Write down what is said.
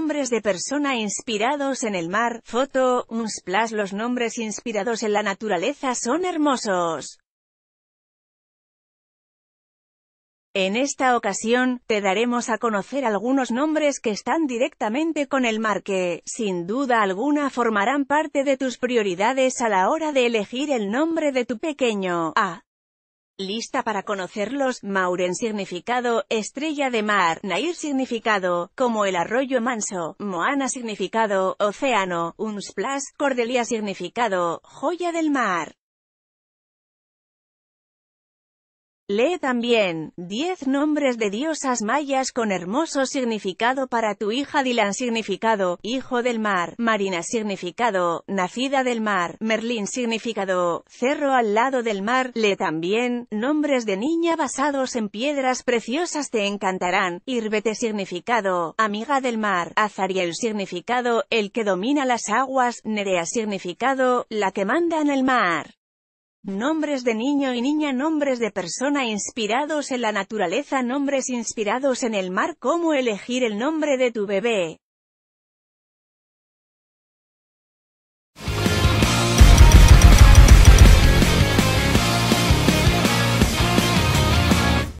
Nombres de persona inspirados en el mar, foto, unsplash, Los nombres inspirados en la naturaleza son hermosos. En esta ocasión, te daremos a conocer algunos nombres que están directamente con el mar que, sin duda alguna formarán parte de tus prioridades a la hora de elegir el nombre de tu pequeño. A. Lista para conocerlos, Mauren significado, estrella de mar, Nair significado, como el arroyo manso, Moana significado, océano, Unsplash, Cordelia significado, joya del mar. Lee también, 10 nombres de diosas mayas con hermoso significado para tu hija Dylan significado, hijo del mar, Marina significado, nacida del mar, Merlín significado, cerro al lado del mar, lee también, nombres de niña basados en piedras preciosas te encantarán, Irbete significado, amiga del mar, Azariel significado, el que domina las aguas, Nerea significado, la que manda en el mar. Nombres de niño y niña Nombres de persona inspirados en la naturaleza Nombres inspirados en el mar Cómo elegir el nombre de tu bebé